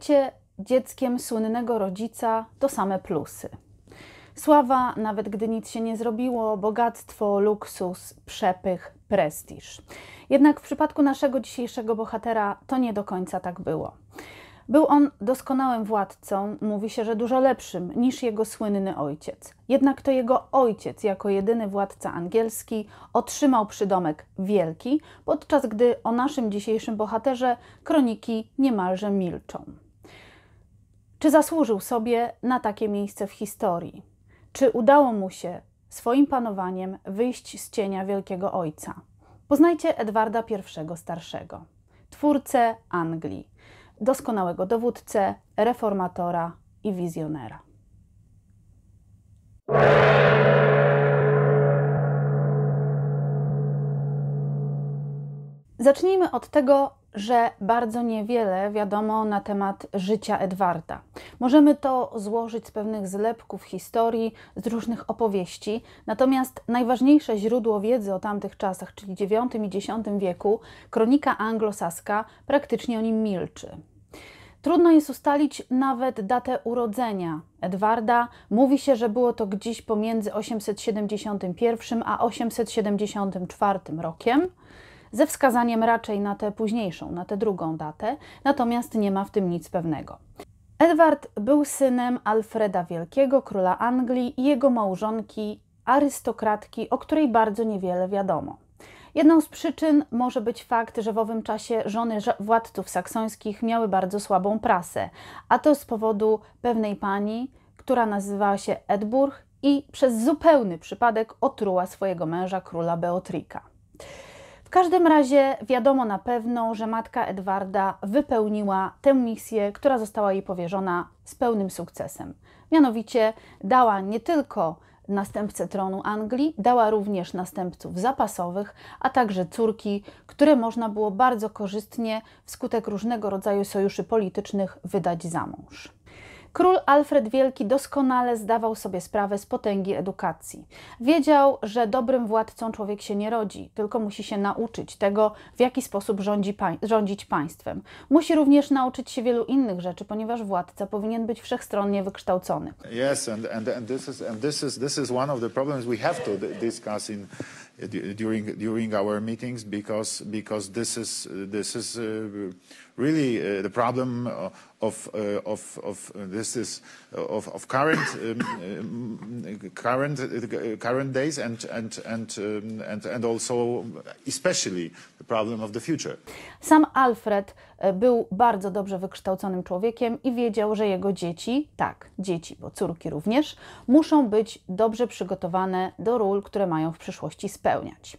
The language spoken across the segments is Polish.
bycie dzieckiem słynnego rodzica to same plusy. Sława, nawet gdy nic się nie zrobiło, bogactwo, luksus, przepych, prestiż. Jednak w przypadku naszego dzisiejszego bohatera to nie do końca tak było. Był on doskonałym władcą, mówi się, że dużo lepszym niż jego słynny ojciec. Jednak to jego ojciec, jako jedyny władca angielski, otrzymał przydomek wielki, podczas gdy o naszym dzisiejszym bohaterze kroniki niemalże milczą. Czy zasłużył sobie na takie miejsce w historii? Czy udało mu się swoim panowaniem wyjść z cienia Wielkiego Ojca? Poznajcie Edwarda I Starszego, twórcę Anglii, doskonałego dowódcę, reformatora i wizjonera. Zacznijmy od tego, że bardzo niewiele wiadomo na temat życia Edwarda. Możemy to złożyć z pewnych zlepków historii, z różnych opowieści, natomiast najważniejsze źródło wiedzy o tamtych czasach, czyli IX i X wieku, kronika anglosaska, praktycznie o nim milczy. Trudno jest ustalić nawet datę urodzenia Edwarda. Mówi się, że było to gdzieś pomiędzy 871 a 874 rokiem ze wskazaniem raczej na tę późniejszą, na tę drugą datę, natomiast nie ma w tym nic pewnego. Edward był synem Alfreda Wielkiego, króla Anglii i jego małżonki, arystokratki, o której bardzo niewiele wiadomo. Jedną z przyczyn może być fakt, że w owym czasie żony władców saksońskich miały bardzo słabą prasę, a to z powodu pewnej pani, która nazywała się Edburg i przez zupełny przypadek otruła swojego męża króla Beotrika. W każdym razie wiadomo na pewno, że matka Edwarda wypełniła tę misję, która została jej powierzona z pełnym sukcesem. Mianowicie dała nie tylko następcę tronu Anglii, dała również następców zapasowych, a także córki, które można było bardzo korzystnie wskutek różnego rodzaju sojuszy politycznych wydać za mąż. Król Alfred Wielki doskonale zdawał sobie sprawę z potęgi edukacji. Wiedział, że dobrym władcą człowiek się nie rodzi, tylko musi się nauczyć tego, w jaki sposób rządzi rządzić państwem. Musi również nauczyć się wielu innych rzeczy, ponieważ władca powinien być wszechstronnie wykształcony. Yes, and, and, and this is and this is this is one of the problems we have to discuss in during during our meetings because because this is this is uh, really uh, the problem uh, Uh, of of of uh, this is uh, of of current um, um current current days and and and um, and and also especially the problem of the future. Sam Alfred e, był bardzo dobrze wykształconym człowiekiem i wiedział, że jego dzieci, tak, dzieci, bo córki również, muszą być dobrze przygotowane do ról, które mają w przyszłości spełniać.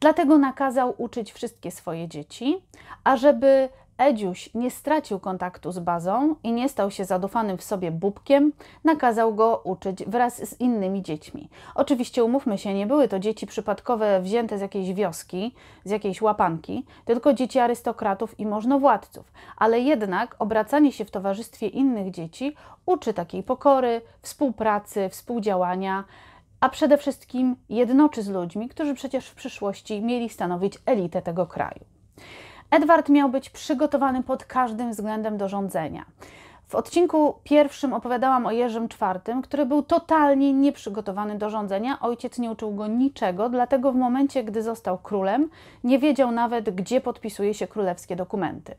Dlatego nakazał uczyć wszystkie swoje dzieci, a żeby Edziuś nie stracił kontaktu z bazą i nie stał się zadufanym w sobie bubkiem, nakazał go uczyć wraz z innymi dziećmi. Oczywiście umówmy się, nie były to dzieci przypadkowe wzięte z jakiejś wioski, z jakiejś łapanki, tylko dzieci arystokratów i możnowładców, ale jednak obracanie się w towarzystwie innych dzieci uczy takiej pokory, współpracy, współdziałania a przede wszystkim jednoczy z ludźmi, którzy przecież w przyszłości mieli stanowić elitę tego kraju. Edward miał być przygotowany pod każdym względem do rządzenia. W odcinku pierwszym opowiadałam o Jerzym IV, który był totalnie nieprzygotowany do rządzenia. Ojciec nie uczył go niczego, dlatego w momencie, gdy został królem, nie wiedział nawet, gdzie podpisuje się królewskie dokumenty.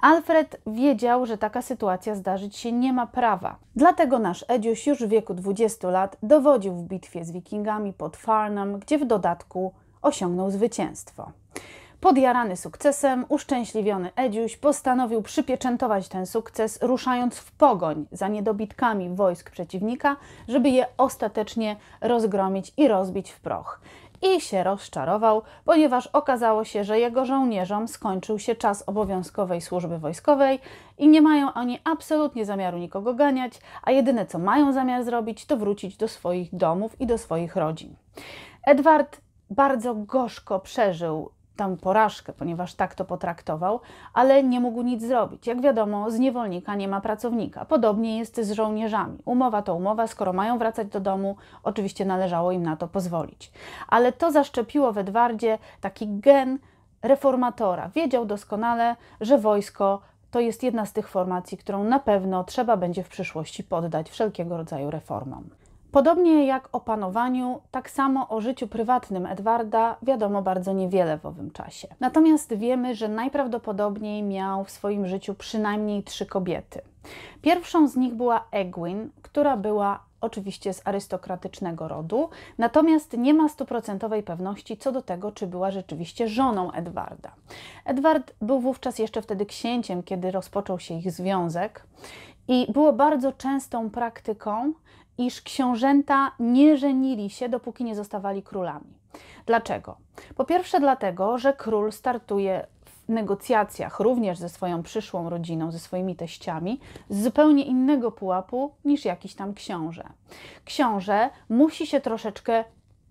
Alfred wiedział, że taka sytuacja zdarzyć się nie ma prawa. Dlatego nasz Ediusz już w wieku 20 lat dowodził w bitwie z Wikingami pod Farnham, gdzie w dodatku osiągnął zwycięstwo. Podjarany sukcesem, uszczęśliwiony Edziuś postanowił przypieczętować ten sukces, ruszając w pogoń za niedobitkami wojsk przeciwnika, żeby je ostatecznie rozgromić i rozbić w proch. I się rozczarował, ponieważ okazało się, że jego żołnierzom skończył się czas obowiązkowej służby wojskowej i nie mają oni absolutnie zamiaru nikogo ganiać, a jedyne co mają zamiar zrobić, to wrócić do swoich domów i do swoich rodzin. Edward bardzo gorzko przeżył tam porażkę, ponieważ tak to potraktował, ale nie mógł nic zrobić. Jak wiadomo, z niewolnika nie ma pracownika. Podobnie jest z żołnierzami. Umowa to umowa, skoro mają wracać do domu, oczywiście należało im na to pozwolić. Ale to zaszczepiło w Edwardzie taki gen reformatora. Wiedział doskonale, że wojsko to jest jedna z tych formacji, którą na pewno trzeba będzie w przyszłości poddać wszelkiego rodzaju reformom. Podobnie jak o panowaniu, tak samo o życiu prywatnym Edwarda wiadomo bardzo niewiele w owym czasie. Natomiast wiemy, że najprawdopodobniej miał w swoim życiu przynajmniej trzy kobiety. Pierwszą z nich była Egwin, która była oczywiście z arystokratycznego rodu, natomiast nie ma stuprocentowej pewności co do tego, czy była rzeczywiście żoną Edwarda. Edward był wówczas jeszcze wtedy księciem, kiedy rozpoczął się ich związek i było bardzo częstą praktyką, iż książęta nie żenili się, dopóki nie zostawali królami. Dlaczego? Po pierwsze, dlatego, że król startuje w negocjacjach również ze swoją przyszłą rodziną, ze swoimi teściami, z zupełnie innego pułapu niż jakiś tam książę. Książę musi się troszeczkę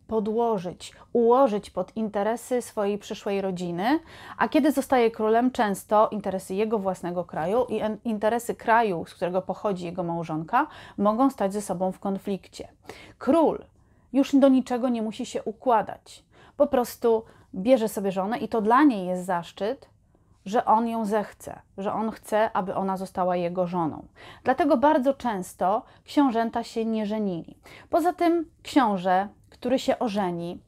podłożyć, ułożyć pod interesy swojej przyszłej rodziny, a kiedy zostaje królem, często interesy jego własnego kraju i interesy kraju, z którego pochodzi jego małżonka, mogą stać ze sobą w konflikcie. Król już do niczego nie musi się układać. Po prostu bierze sobie żonę i to dla niej jest zaszczyt, że on ją zechce, że on chce, aby ona została jego żoną. Dlatego bardzo często książęta się nie żenili. Poza tym książę który się ożeni,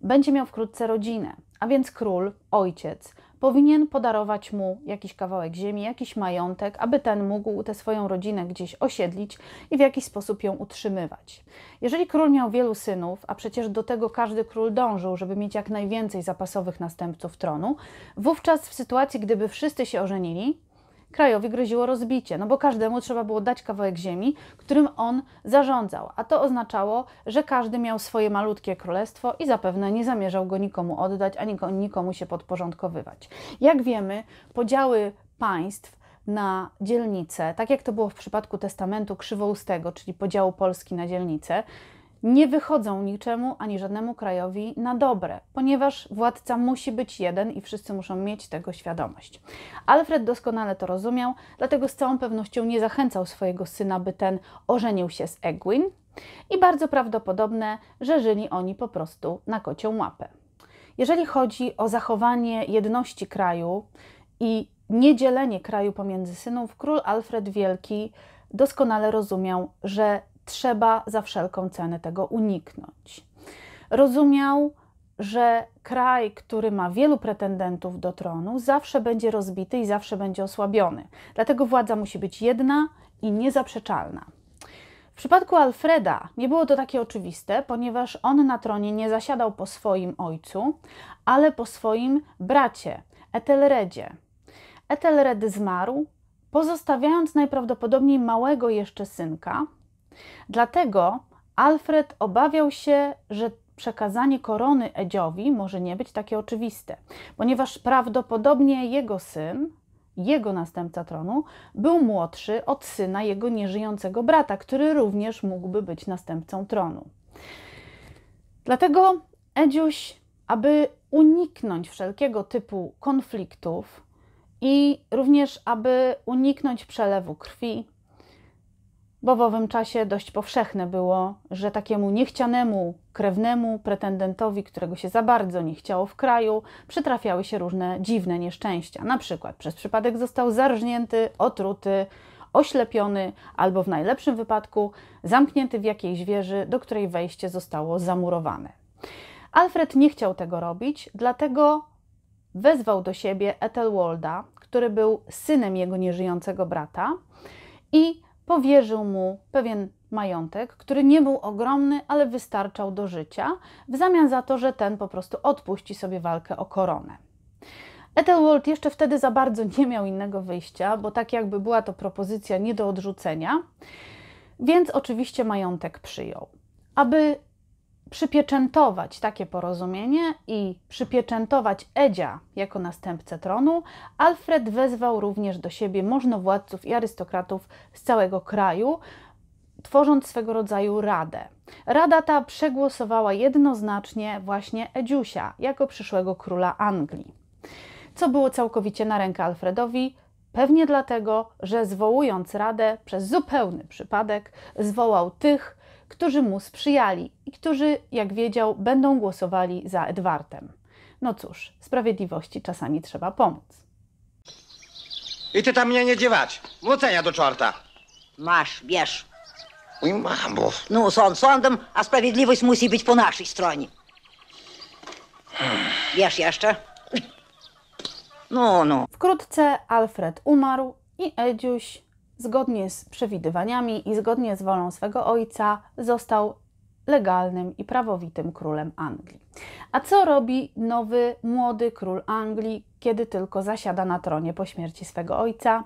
będzie miał wkrótce rodzinę, a więc król, ojciec, powinien podarować mu jakiś kawałek ziemi, jakiś majątek, aby ten mógł tę swoją rodzinę gdzieś osiedlić i w jakiś sposób ją utrzymywać. Jeżeli król miał wielu synów, a przecież do tego każdy król dążył, żeby mieć jak najwięcej zapasowych następców tronu, wówczas w sytuacji, gdyby wszyscy się ożenili, krajowi groziło rozbicie, no bo każdemu trzeba było dać kawałek ziemi, którym on zarządzał, a to oznaczało, że każdy miał swoje malutkie królestwo i zapewne nie zamierzał go nikomu oddać, ani nikomu się podporządkowywać. Jak wiemy, podziały państw na dzielnice, tak jak to było w przypadku testamentu krzywoustego, czyli podziału Polski na dzielnice, nie wychodzą niczemu ani żadnemu krajowi na dobre, ponieważ władca musi być jeden i wszyscy muszą mieć tego świadomość. Alfred doskonale to rozumiał, dlatego z całą pewnością nie zachęcał swojego syna, by ten ożenił się z Egwin i bardzo prawdopodobne, że żyli oni po prostu na kocią łapę. Jeżeli chodzi o zachowanie jedności kraju i niedzielenie kraju pomiędzy synów, król Alfred Wielki doskonale rozumiał, że trzeba za wszelką cenę tego uniknąć. Rozumiał, że kraj, który ma wielu pretendentów do tronu, zawsze będzie rozbity i zawsze będzie osłabiony. Dlatego władza musi być jedna i niezaprzeczalna. W przypadku Alfreda nie było to takie oczywiste, ponieważ on na tronie nie zasiadał po swoim ojcu, ale po swoim bracie, Etelredzie. Etelred zmarł, pozostawiając najprawdopodobniej małego jeszcze synka, Dlatego Alfred obawiał się, że przekazanie korony Edziowi może nie być takie oczywiste, ponieważ prawdopodobnie jego syn, jego następca tronu, był młodszy od syna jego nieżyjącego brata, który również mógłby być następcą tronu. Dlatego Edziuś, aby uniknąć wszelkiego typu konfliktów i również aby uniknąć przelewu krwi, bo w owym czasie dość powszechne było, że takiemu niechcianemu, krewnemu pretendentowi, którego się za bardzo nie chciało w kraju, przytrafiały się różne dziwne nieszczęścia. Na przykład przez przypadek został zarżnięty, otruty, oślepiony albo w najlepszym wypadku zamknięty w jakiejś wieży, do której wejście zostało zamurowane. Alfred nie chciał tego robić, dlatego wezwał do siebie Ethelwolda, który był synem jego nieżyjącego brata i powierzył mu pewien majątek, który nie był ogromny, ale wystarczał do życia, w zamian za to, że ten po prostu odpuści sobie walkę o koronę. Ethelwald jeszcze wtedy za bardzo nie miał innego wyjścia, bo tak jakby była to propozycja nie do odrzucenia, więc oczywiście majątek przyjął. Aby przypieczętować takie porozumienie i przypieczętować Edzia jako następcę tronu, Alfred wezwał również do siebie możnowładców i arystokratów z całego kraju, tworząc swego rodzaju radę. Rada ta przegłosowała jednoznacznie właśnie Edziusia jako przyszłego króla Anglii, co było całkowicie na rękę Alfredowi, pewnie dlatego, że zwołując radę przez zupełny przypadek, zwołał tych, którzy mu sprzyjali i którzy, jak wiedział, będą głosowali za Edwardem. No cóż, sprawiedliwości czasami trzeba pomóc. I ty tam mnie nie dziewać. Wrócenia do czorta. Masz, bierz. Mój mamo. No, sąd sądem, a sprawiedliwość musi być po naszej stronie. Wiesz jeszcze. No, no. Wkrótce Alfred umarł i Edziuś zgodnie z przewidywaniami i zgodnie z wolą swego ojca został legalnym i prawowitym królem Anglii. A co robi nowy, młody król Anglii, kiedy tylko zasiada na tronie po śmierci swego ojca?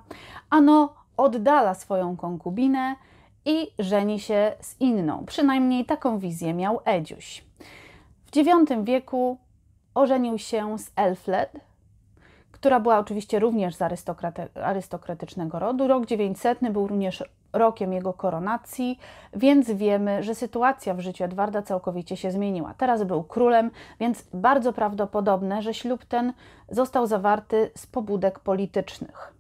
Ano, oddala swoją konkubinę i żeni się z inną. Przynajmniej taką wizję miał Edziuś. W IX wieku ożenił się z Elfled, która była oczywiście również z arystokratycznego rodu. Rok 900 był również rokiem jego koronacji, więc wiemy, że sytuacja w życiu Edwarda całkowicie się zmieniła. Teraz był królem, więc bardzo prawdopodobne, że ślub ten został zawarty z pobudek politycznych.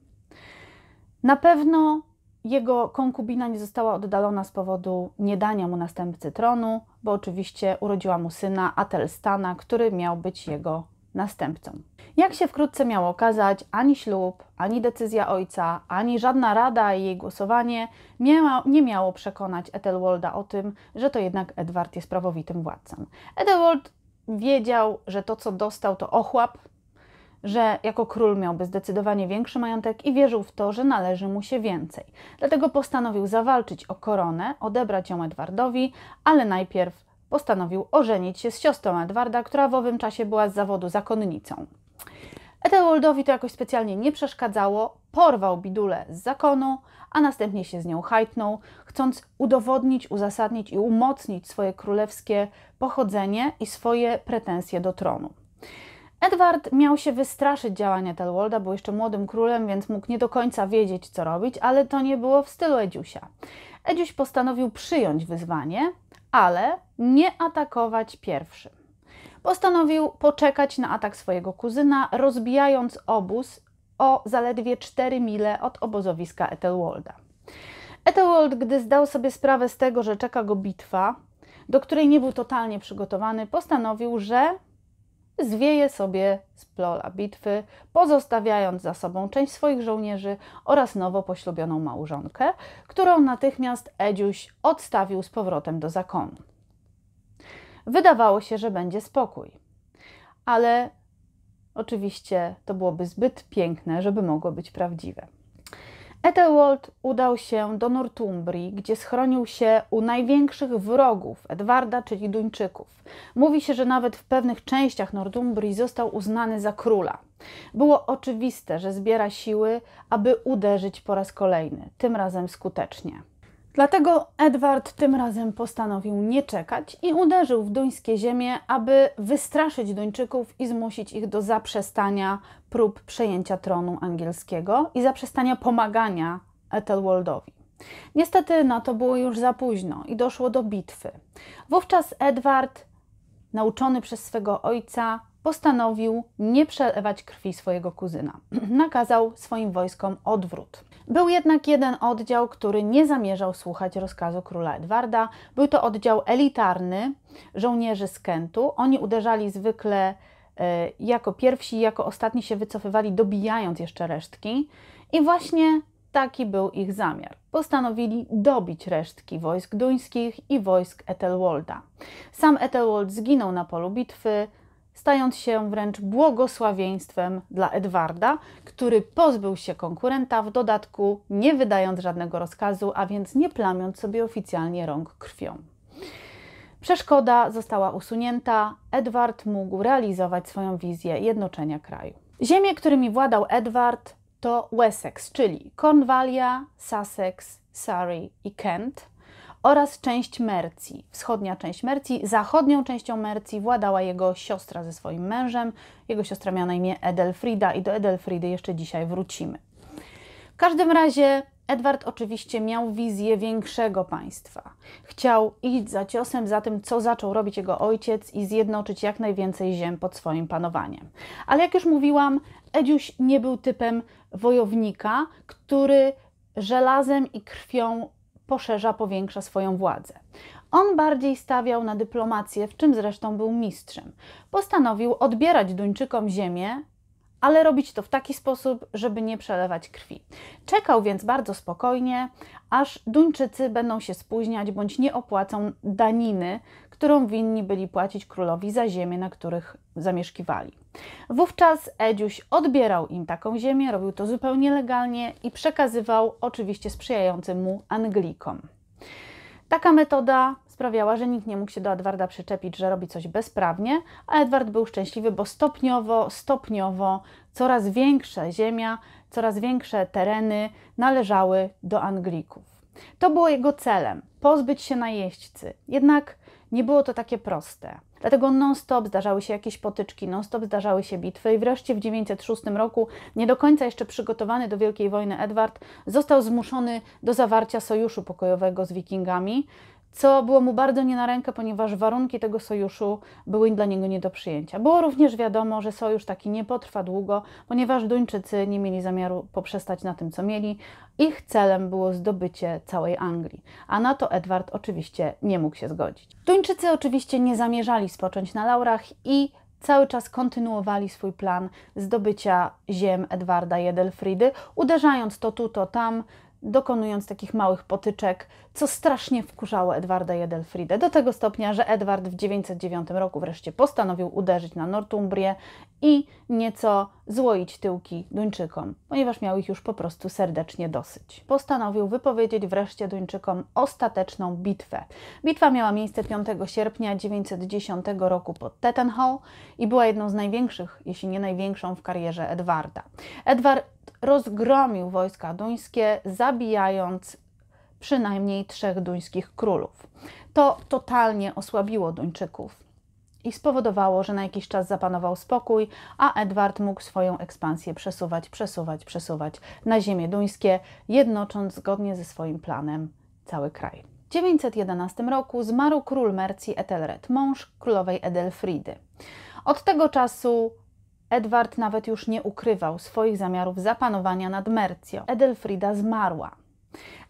Na pewno jego konkubina nie została oddalona z powodu niedania mu następcy tronu, bo oczywiście urodziła mu syna Atelstana, który miał być jego następcą. Jak się wkrótce miało okazać, ani ślub, ani decyzja ojca, ani żadna rada i jej głosowanie miała, nie miało przekonać Ethelwolda o tym, że to jednak Edward jest prawowitym władcą. Ethelwold wiedział, że to, co dostał, to ochłap, że jako król miałby zdecydowanie większy majątek i wierzył w to, że należy mu się więcej. Dlatego postanowił zawalczyć o koronę, odebrać ją Edwardowi, ale najpierw postanowił ożenić się z siostrą Edwarda, która w owym czasie była z zawodu zakonnicą. Edelwoldowi to jakoś specjalnie nie przeszkadzało, porwał Bidulę z zakonu, a następnie się z nią hajtnął, chcąc udowodnić, uzasadnić i umocnić swoje królewskie pochodzenie i swoje pretensje do tronu. Edward miał się wystraszyć działania Telwolda, był jeszcze młodym królem, więc mógł nie do końca wiedzieć, co robić, ale to nie było w stylu Edziusia. Edziuś postanowił przyjąć wyzwanie, ale nie atakować pierwszym postanowił poczekać na atak swojego kuzyna, rozbijając obóz o zaledwie 4 mile od obozowiska Ethelwolda. Ethelwold, gdy zdał sobie sprawę z tego, że czeka go bitwa, do której nie był totalnie przygotowany, postanowił, że zwieje sobie z plola bitwy, pozostawiając za sobą część swoich żołnierzy oraz nowo poślubioną małżonkę, którą natychmiast Eduś odstawił z powrotem do zakonu. Wydawało się, że będzie spokój. Ale oczywiście to byłoby zbyt piękne, żeby mogło być prawdziwe. Ethelwald udał się do Northumbrii, gdzie schronił się u największych wrogów Edwarda, czyli Duńczyków. Mówi się, że nawet w pewnych częściach Northumbrii został uznany za króla. Było oczywiste, że zbiera siły, aby uderzyć po raz kolejny, tym razem skutecznie. Dlatego Edward tym razem postanowił nie czekać i uderzył w duńskie ziemię, aby wystraszyć Duńczyków i zmusić ich do zaprzestania prób przejęcia tronu angielskiego i zaprzestania pomagania Ethelwoldowi. Niestety na to było już za późno i doszło do bitwy. Wówczas Edward, nauczony przez swego ojca, postanowił nie przelewać krwi swojego kuzyna. Nakazał swoim wojskom odwrót. Był jednak jeden oddział, który nie zamierzał słuchać rozkazu króla Edwarda. Był to oddział elitarny żołnierzy z Kentu. Oni uderzali zwykle e, jako pierwsi, jako ostatni się wycofywali, dobijając jeszcze resztki. I właśnie taki był ich zamiar. Postanowili dobić resztki wojsk duńskich i wojsk Ethelwolda. Sam Ethelwold zginął na polu bitwy, stając się wręcz błogosławieństwem dla Edwarda, który pozbył się konkurenta, w dodatku nie wydając żadnego rozkazu, a więc nie plamiąc sobie oficjalnie rąk krwią. Przeszkoda została usunięta, Edward mógł realizować swoją wizję jednoczenia kraju. Ziemie, którymi władał Edward, to Wessex, czyli Cornwallia, Sussex, Surrey i Kent – oraz część Mercji, wschodnia część Mercji. Zachodnią częścią Mercji władała jego siostra ze swoim mężem. Jego siostra miała na imię Edelfrida i do Edelfridy jeszcze dzisiaj wrócimy. W każdym razie Edward oczywiście miał wizję większego państwa. Chciał iść za ciosem za tym, co zaczął robić jego ojciec i zjednoczyć jak najwięcej ziem pod swoim panowaniem. Ale jak już mówiłam, Eduś nie był typem wojownika, który żelazem i krwią poszerza, powiększa swoją władzę. On bardziej stawiał na dyplomację, w czym zresztą był mistrzem. Postanowił odbierać Duńczykom ziemię, ale robić to w taki sposób, żeby nie przelewać krwi. Czekał więc bardzo spokojnie, aż Duńczycy będą się spóźniać bądź nie opłacą daniny, którą winni byli płacić królowi za ziemię, na których zamieszkiwali. Wówczas Edziuś odbierał im taką ziemię, robił to zupełnie legalnie i przekazywał oczywiście sprzyjającym mu Anglikom. Taka metoda sprawiała, że nikt nie mógł się do Edwarda przyczepić, że robi coś bezprawnie, a Edward był szczęśliwy, bo stopniowo, stopniowo coraz większa ziemia, coraz większe tereny należały do Anglików. To było jego celem pozbyć się najeźdźcy. Jednak nie było to takie proste. Dlatego non-stop zdarzały się jakieś potyczki, non-stop zdarzały się bitwy i wreszcie w 906 roku, nie do końca jeszcze przygotowany do Wielkiej Wojny Edward, został zmuszony do zawarcia sojuszu pokojowego z wikingami, co było mu bardzo nie na rękę, ponieważ warunki tego sojuszu były dla niego nie do przyjęcia. Było również wiadomo, że sojusz taki nie potrwa długo, ponieważ Duńczycy nie mieli zamiaru poprzestać na tym, co mieli. Ich celem było zdobycie całej Anglii, a na to Edward oczywiście nie mógł się zgodzić. Duńczycy oczywiście nie zamierzali spocząć na laurach i cały czas kontynuowali swój plan zdobycia ziem Edwarda i Edelfridy, uderzając to tu, to tam, dokonując takich małych potyczek, co strasznie wkurzało Edwarda i do tego stopnia, że Edward w 909 roku wreszcie postanowił uderzyć na Northumbrię i nieco złoić tyłki Duńczykom, ponieważ miał ich już po prostu serdecznie dosyć. Postanowił wypowiedzieć wreszcie Duńczykom ostateczną bitwę. Bitwa miała miejsce 5 sierpnia 910 roku pod Tettenhall i była jedną z największych, jeśli nie największą w karierze Edwarda. Edward rozgromił wojska duńskie, zabijając przynajmniej trzech duńskich królów. To totalnie osłabiło Duńczyków i spowodowało, że na jakiś czas zapanował spokój, a Edward mógł swoją ekspansję przesuwać, przesuwać, przesuwać na ziemie duńskie, jednocząc zgodnie ze swoim planem cały kraj. W 911 roku zmarł król Mercji Ethelred, mąż królowej Edelfridy. Od tego czasu Edward nawet już nie ukrywał swoich zamiarów zapanowania nad Mercją. Edelfrida zmarła.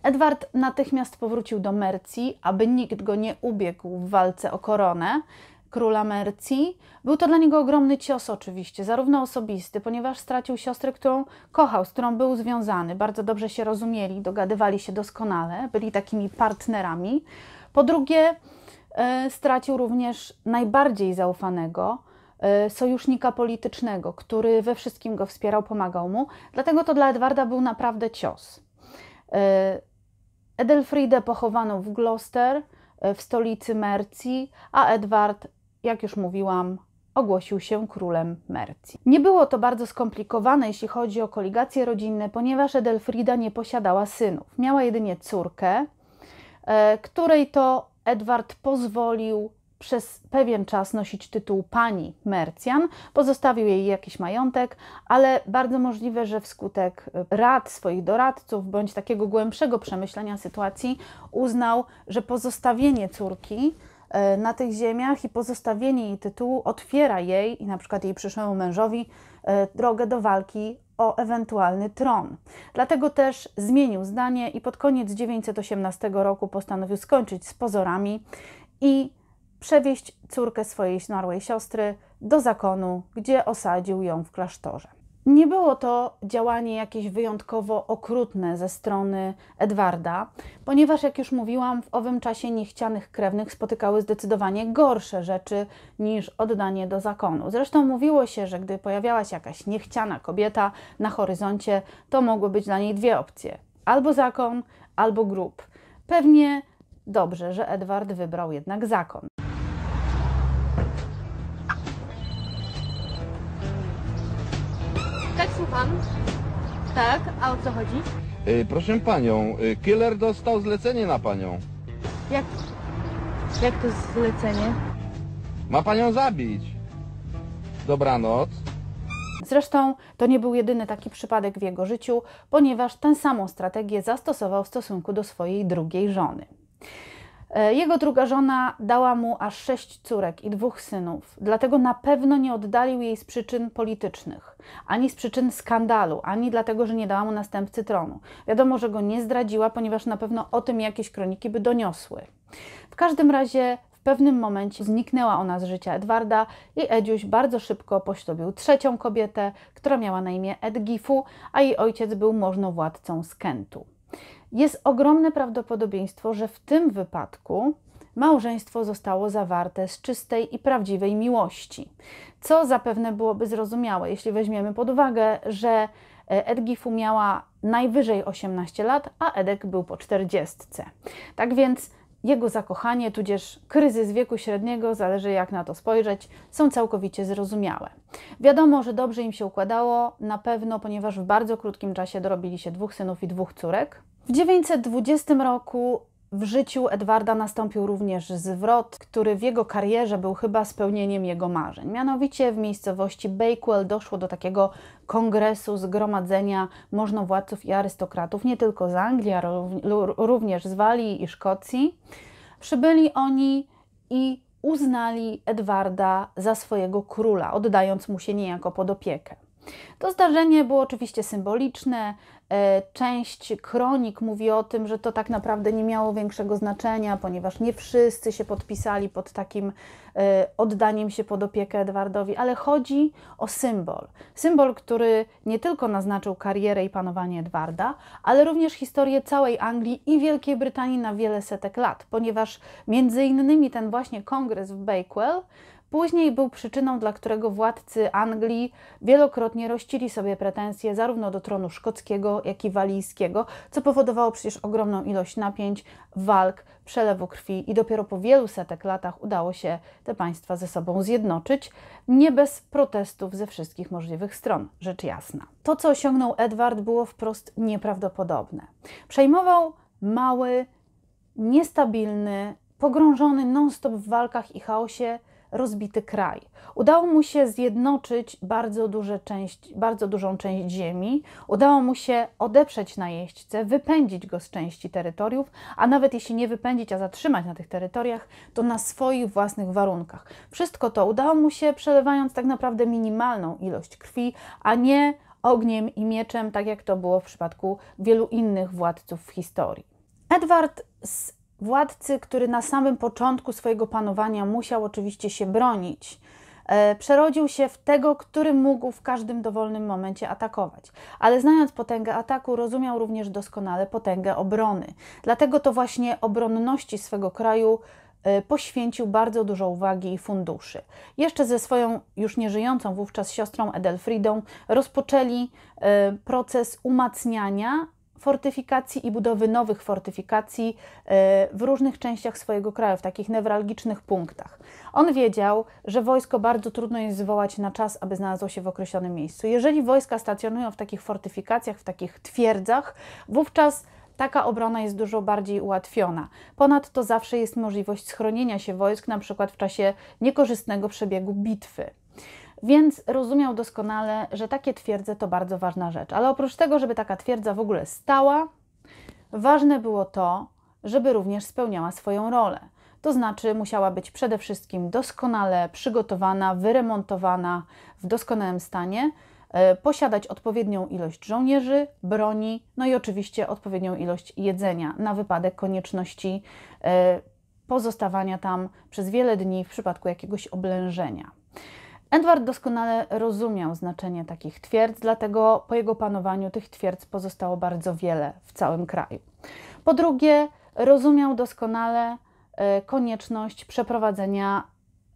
Edward natychmiast powrócił do Mercji, aby nikt go nie ubiegł w walce o koronę króla Mercji. Był to dla niego ogromny cios oczywiście, zarówno osobisty, ponieważ stracił siostrę, którą kochał, z którą był związany. Bardzo dobrze się rozumieli, dogadywali się doskonale, byli takimi partnerami. Po drugie, e, stracił również najbardziej zaufanego e, sojusznika politycznego, który we wszystkim go wspierał, pomagał mu. Dlatego to dla Edwarda był naprawdę cios. E, Edelfridę pochowano w Gloucester, e, w stolicy Mercji, a Edward, jak już mówiłam, ogłosił się królem Mercji. Nie było to bardzo skomplikowane, jeśli chodzi o koligacje rodzinne, ponieważ Edelfrida nie posiadała synów. Miała jedynie córkę, e, której to Edward pozwolił przez pewien czas nosić tytuł pani Mercjan, pozostawił jej jakiś majątek, ale bardzo możliwe, że wskutek e, rad swoich doradców bądź takiego głębszego przemyślenia sytuacji uznał, że pozostawienie córki e, na tych ziemiach i pozostawienie jej tytułu otwiera jej i na przykład jej przyszłemu mężowi e, drogę do walki o ewentualny tron. Dlatego też zmienił zdanie i pod koniec 918 roku postanowił skończyć z pozorami i przewieźć córkę swojej zmarłej siostry do zakonu, gdzie osadził ją w klasztorze. Nie było to działanie jakieś wyjątkowo okrutne ze strony Edwarda, ponieważ, jak już mówiłam, w owym czasie niechcianych krewnych spotykały zdecydowanie gorsze rzeczy niż oddanie do zakonu. Zresztą mówiło się, że gdy pojawiała się jakaś niechciana kobieta na horyzoncie, to mogły być dla niej dwie opcje: albo zakon, albo grób. Pewnie dobrze, że Edward wybrał jednak zakon. tak, słucham. Tak, a o co chodzi? Y, proszę panią, y, killer dostał zlecenie na panią. Jak... Jak to zlecenie? Ma panią zabić. Dobranoc. Zresztą to nie był jedyny taki przypadek w jego życiu, ponieważ tę samą strategię zastosował w stosunku do swojej drugiej żony. E, jego druga żona dała mu aż sześć córek i dwóch synów, dlatego na pewno nie oddalił jej z przyczyn politycznych, ani z przyczyn skandalu, ani dlatego, że nie dała mu następcy tronu. Wiadomo, że go nie zdradziła, ponieważ na pewno o tym jakieś kroniki by doniosły. W każdym razie w pewnym momencie zniknęła ona z życia Edwarda i Edziuś bardzo szybko poślubił trzecią kobietę, która miała na imię Edgifu, a jej ojciec był możnowładcą z Kentu jest ogromne prawdopodobieństwo, że w tym wypadku małżeństwo zostało zawarte z czystej i prawdziwej miłości, co zapewne byłoby zrozumiałe, jeśli weźmiemy pod uwagę, że e, Edgifu miała najwyżej 18 lat, a Edek był po 40. Tak więc jego zakochanie, tudzież kryzys wieku średniego, zależy jak na to spojrzeć, są całkowicie zrozumiałe. Wiadomo, że dobrze im się układało, na pewno, ponieważ w bardzo krótkim czasie dorobili się dwóch synów i dwóch córek. W 920 roku w życiu Edwarda nastąpił również zwrot, który w jego karierze był chyba spełnieniem jego marzeń. Mianowicie w miejscowości Bakewell doszło do takiego kongresu, zgromadzenia możnowładców i arystokratów, nie tylko z Anglii, ale również z Walii i Szkocji. Przybyli oni i uznali Edwarda za swojego króla, oddając mu się niejako pod opiekę. To zdarzenie było oczywiście symboliczne. E, część kronik mówi o tym, że to tak naprawdę nie miało większego znaczenia, ponieważ nie wszyscy się podpisali pod takim e, oddaniem się pod opiekę Edwardowi, ale chodzi o symbol. Symbol, który nie tylko naznaczył karierę i panowanie Edwarda, ale również historię całej Anglii i Wielkiej Brytanii na wiele setek lat, ponieważ między innymi ten właśnie kongres w Bakewell Później był przyczyną, dla którego władcy Anglii wielokrotnie rościli sobie pretensje zarówno do tronu szkockiego, jak i walijskiego, co powodowało przecież ogromną ilość napięć, walk, przelewu krwi i dopiero po wielu setek latach udało się te państwa ze sobą zjednoczyć, nie bez protestów ze wszystkich możliwych stron, rzecz jasna. To, co osiągnął Edward, było wprost nieprawdopodobne. Przejmował mały, niestabilny, pogrążony non-stop w walkach i chaosie rozbity kraj. Udało mu się zjednoczyć bardzo, duże część, bardzo dużą część ziemi, udało mu się odeprzeć najeźdźce, wypędzić go z części terytoriów, a nawet jeśli nie wypędzić, a zatrzymać na tych terytoriach, to na swoich własnych warunkach. Wszystko to udało mu się przelewając tak naprawdę minimalną ilość krwi, a nie ogniem i mieczem, tak jak to było w przypadku wielu innych władców w historii. Edward z Władcy, który na samym początku swojego panowania musiał oczywiście się bronić, e, przerodził się w tego, który mógł w każdym dowolnym momencie atakować. Ale znając potęgę ataku, rozumiał również doskonale potęgę obrony. Dlatego to właśnie obronności swego kraju e, poświęcił bardzo dużo uwagi i funduszy. Jeszcze ze swoją już nieżyjącą wówczas siostrą Edelfridą rozpoczęli e, proces umacniania fortyfikacji i budowy nowych fortyfikacji e, w różnych częściach swojego kraju, w takich newralgicznych punktach. On wiedział, że wojsko bardzo trudno jest zwołać na czas, aby znalazło się w określonym miejscu. Jeżeli wojska stacjonują w takich fortyfikacjach, w takich twierdzach, wówczas taka obrona jest dużo bardziej ułatwiona. Ponadto zawsze jest możliwość schronienia się wojsk, na przykład w czasie niekorzystnego przebiegu bitwy. Więc rozumiał doskonale, że takie twierdze to bardzo ważna rzecz. Ale oprócz tego, żeby taka twierdza w ogóle stała, ważne było to, żeby również spełniała swoją rolę. To znaczy, musiała być przede wszystkim doskonale przygotowana, wyremontowana, w doskonałym stanie, e, posiadać odpowiednią ilość żołnierzy, broni, no i oczywiście odpowiednią ilość jedzenia na wypadek konieczności e, pozostawania tam przez wiele dni w przypadku jakiegoś oblężenia. Edward doskonale rozumiał znaczenie takich twierdz, dlatego po jego panowaniu tych twierdz pozostało bardzo wiele w całym kraju. Po drugie, rozumiał doskonale e, konieczność przeprowadzenia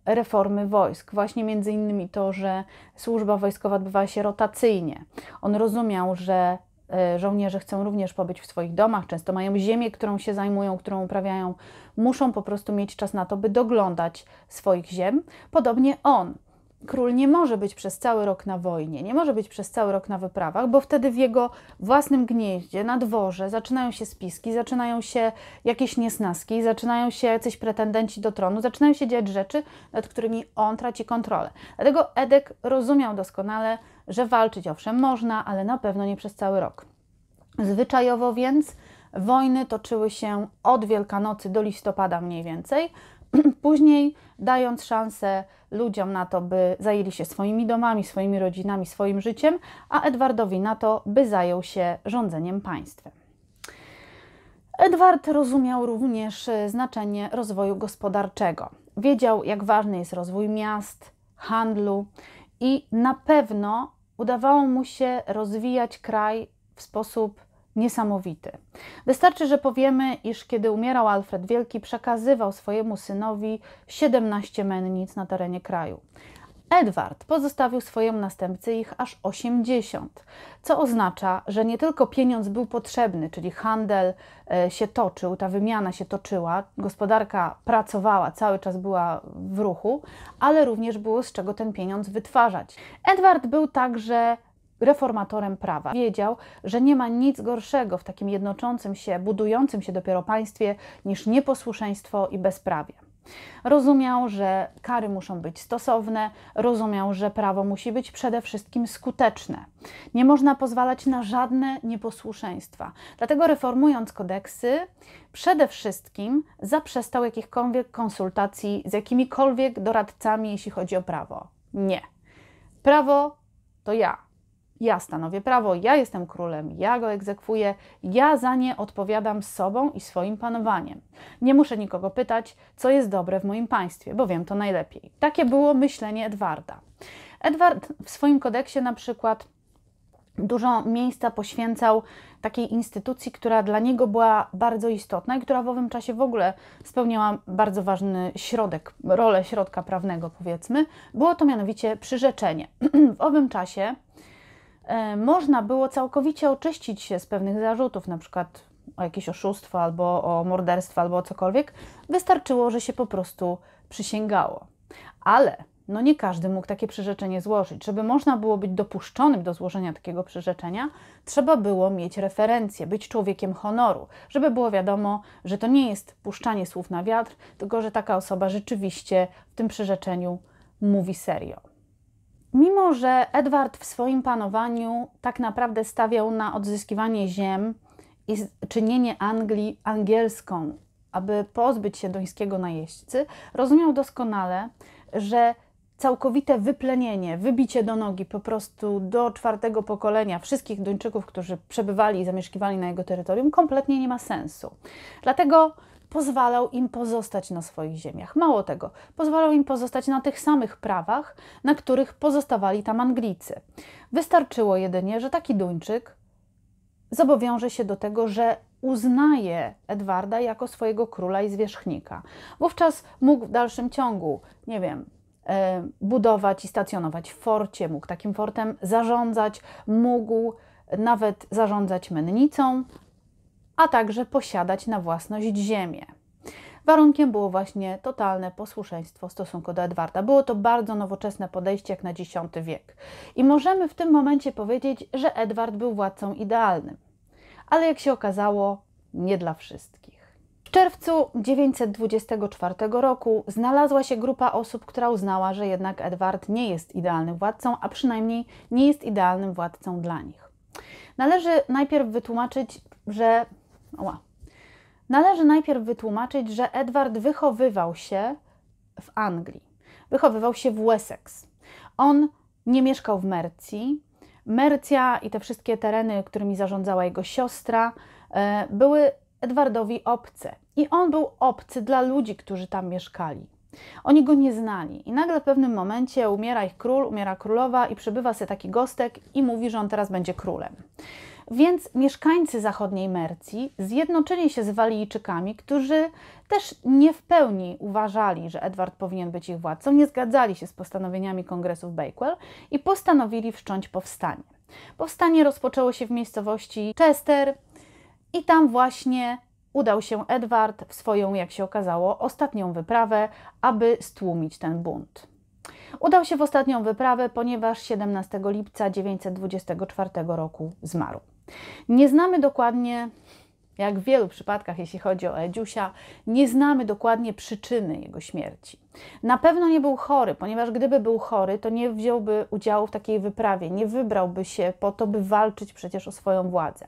reformy wojsk. Właśnie między innymi to, że służba wojskowa odbywała się rotacyjnie. On rozumiał, że e, żołnierze chcą również pobyć w swoich domach, często mają ziemię, którą się zajmują, którą uprawiają, muszą po prostu mieć czas na to, by doglądać swoich ziem. Podobnie on król nie może być przez cały rok na wojnie, nie może być przez cały rok na wyprawach, bo wtedy w jego własnym gnieździe, na dworze, zaczynają się spiski, zaczynają się jakieś niesnaski, zaczynają się jacyś pretendenci do tronu, zaczynają się dziać rzeczy, nad którymi on traci kontrolę. Dlatego Edek rozumiał doskonale, że walczyć owszem można, ale na pewno nie przez cały rok. Zwyczajowo więc wojny toczyły się od Wielkanocy do listopada mniej więcej, Później dając szansę ludziom na to, by zajęli się swoimi domami, swoimi rodzinami, swoim życiem, a Edwardowi na to, by zajął się rządzeniem państwem. Edward rozumiał również e, znaczenie rozwoju gospodarczego. Wiedział, jak ważny jest rozwój miast, handlu i na pewno udawało mu się rozwijać kraj w sposób niesamowity. Wystarczy, że powiemy, iż kiedy umierał Alfred Wielki, przekazywał swojemu synowi 17 mennic na terenie kraju. Edward pozostawił swojemu następcy ich aż 80, co oznacza, że nie tylko pieniądz był potrzebny, czyli handel e, się toczył, ta wymiana się toczyła, gospodarka pracowała, cały czas była w ruchu, ale również było z czego ten pieniądz wytwarzać. Edward był także reformatorem prawa. Wiedział, że nie ma nic gorszego w takim jednoczącym się, budującym się dopiero państwie niż nieposłuszeństwo i bezprawie. Rozumiał, że kary muszą być stosowne, rozumiał, że prawo musi być przede wszystkim skuteczne. Nie można pozwalać na żadne nieposłuszeństwa. Dlatego reformując kodeksy, przede wszystkim zaprzestał jakichkolwiek konsultacji z jakimikolwiek doradcami, jeśli chodzi o prawo. Nie. Prawo to ja, ja stanowię prawo, ja jestem królem, ja go egzekwuję, ja za nie odpowiadam sobą i swoim panowaniem. Nie muszę nikogo pytać, co jest dobre w moim państwie, bo wiem to najlepiej. Takie było myślenie Edwarda. Edward w swoim kodeksie na przykład dużo miejsca poświęcał takiej instytucji, która dla niego była bardzo istotna i która w owym czasie w ogóle spełniała bardzo ważny środek, rolę środka prawnego powiedzmy. Było to mianowicie przyrzeczenie. w owym czasie E, można było całkowicie oczyścić się z pewnych zarzutów, na przykład o jakieś oszustwo, albo o morderstwo, albo o cokolwiek, wystarczyło, że się po prostu przysięgało. Ale no nie każdy mógł takie przyrzeczenie złożyć. Żeby można było być dopuszczonym do złożenia takiego przyrzeczenia, trzeba było mieć referencję, być człowiekiem honoru, żeby było wiadomo, że to nie jest puszczanie słów na wiatr, tylko że taka osoba rzeczywiście w tym przyrzeczeniu mówi serio. Mimo, że Edward w swoim panowaniu tak naprawdę stawiał na odzyskiwanie ziem i czynienie Anglii angielską, aby pozbyć się duńskiego najeźdźcy, rozumiał doskonale, że całkowite wyplenienie, wybicie do nogi po prostu do czwartego pokolenia wszystkich Duńczyków, którzy przebywali i zamieszkiwali na jego terytorium, kompletnie nie ma sensu. Dlatego pozwalał im pozostać na swoich ziemiach. Mało tego, pozwalał im pozostać na tych samych prawach, na których pozostawali tam Anglicy. Wystarczyło jedynie, że taki Duńczyk zobowiąże się do tego, że uznaje Edwarda jako swojego króla i zwierzchnika. Wówczas mógł w dalszym ciągu, nie wiem, e, budować i stacjonować w forcie, mógł takim fortem zarządzać, mógł nawet zarządzać mennicą, a także posiadać na własność ziemię. Warunkiem było właśnie totalne posłuszeństwo w stosunku do Edwarda. Było to bardzo nowoczesne podejście jak na X wiek. I możemy w tym momencie powiedzieć, że Edward był władcą idealnym. Ale jak się okazało, nie dla wszystkich. W czerwcu 924 roku znalazła się grupa osób, która uznała, że jednak Edward nie jest idealnym władcą, a przynajmniej nie jest idealnym władcą dla nich. Należy najpierw wytłumaczyć, że Należy najpierw wytłumaczyć, że Edward wychowywał się w Anglii. Wychowywał się w Wessex. On nie mieszkał w Mercji. Mercja i te wszystkie tereny, którymi zarządzała jego siostra, e, były Edwardowi obce. I on był obcy dla ludzi, którzy tam mieszkali. Oni go nie znali. I nagle w pewnym momencie umiera ich król, umiera królowa i przybywa sobie taki gostek i mówi, że on teraz będzie królem. Więc mieszkańcy zachodniej Mercji zjednoczyli się z Walijczykami, którzy też nie w pełni uważali, że Edward powinien być ich władcą, nie zgadzali się z postanowieniami kongresu w Bakewell i postanowili wszcząć powstanie. Powstanie rozpoczęło się w miejscowości Chester i tam właśnie udał się Edward w swoją, jak się okazało, ostatnią wyprawę, aby stłumić ten bunt. Udał się w ostatnią wyprawę, ponieważ 17 lipca 924 roku zmarł. Nie znamy dokładnie, jak w wielu przypadkach, jeśli chodzi o Edziusia, nie znamy dokładnie przyczyny jego śmierci. Na pewno nie był chory, ponieważ gdyby był chory, to nie wziąłby udziału w takiej wyprawie, nie wybrałby się po to, by walczyć przecież o swoją władzę.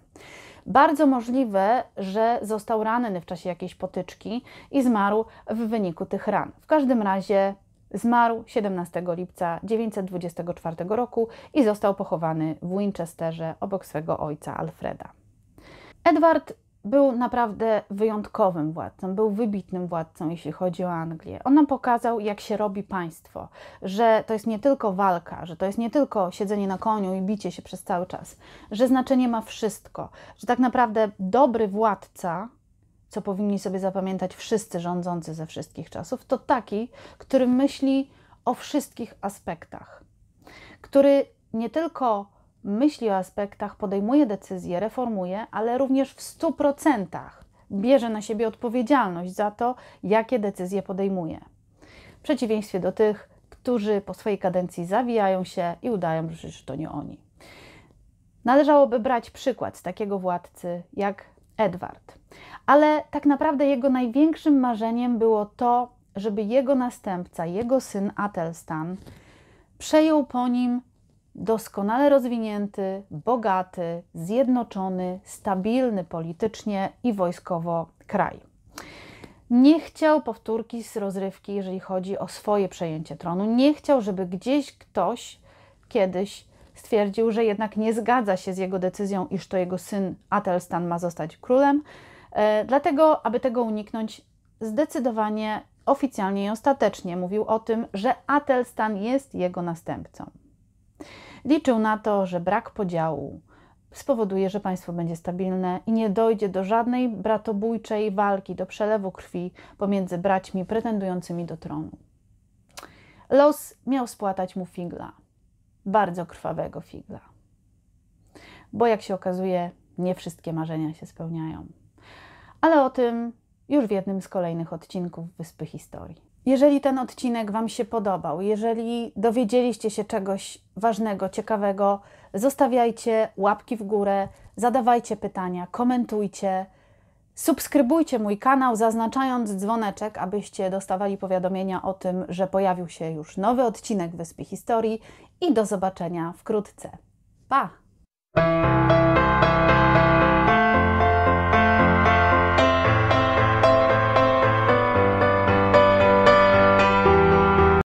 Bardzo możliwe, że został ranny w czasie jakiejś potyczki i zmarł w wyniku tych ran. W każdym razie Zmarł 17 lipca 924 roku i został pochowany w Winchesterze obok swego ojca Alfreda. Edward był naprawdę wyjątkowym władcą, był wybitnym władcą, jeśli chodzi o Anglię. On nam pokazał, jak się robi państwo, że to jest nie tylko walka, że to jest nie tylko siedzenie na koniu i bicie się przez cały czas, że znaczenie ma wszystko, że tak naprawdę dobry władca co powinni sobie zapamiętać wszyscy rządzący ze wszystkich czasów, to taki, który myśli o wszystkich aspektach, który nie tylko myśli o aspektach, podejmuje decyzje, reformuje, ale również w 100% bierze na siebie odpowiedzialność za to, jakie decyzje podejmuje. W przeciwieństwie do tych, którzy po swojej kadencji zawijają się i udają, że to nie oni. Należałoby brać przykład z takiego władcy jak Edward. Ale tak naprawdę jego największym marzeniem było to, żeby jego następca, jego syn Atelstan, przejął po nim doskonale rozwinięty, bogaty, zjednoczony, stabilny politycznie i wojskowo kraj. Nie chciał powtórki z rozrywki, jeżeli chodzi o swoje przejęcie tronu. Nie chciał, żeby gdzieś ktoś kiedyś stwierdził, że jednak nie zgadza się z jego decyzją, iż to jego syn Atelstan ma zostać królem. E, dlatego, aby tego uniknąć, zdecydowanie oficjalnie i ostatecznie mówił o tym, że Atelstan jest jego następcą. Liczył na to, że brak podziału spowoduje, że państwo będzie stabilne i nie dojdzie do żadnej bratobójczej walki, do przelewu krwi pomiędzy braćmi pretendującymi do tronu. Los miał spłatać mu figla bardzo krwawego figla. Bo jak się okazuje, nie wszystkie marzenia się spełniają. Ale o tym już w jednym z kolejnych odcinków Wyspy Historii. Jeżeli ten odcinek Wam się podobał, jeżeli dowiedzieliście się czegoś ważnego, ciekawego, zostawiajcie łapki w górę, zadawajcie pytania, komentujcie. Subskrybujcie mój kanał, zaznaczając dzwoneczek, abyście dostawali powiadomienia o tym, że pojawił się już nowy odcinek Wyspy Historii i do zobaczenia wkrótce. Pa!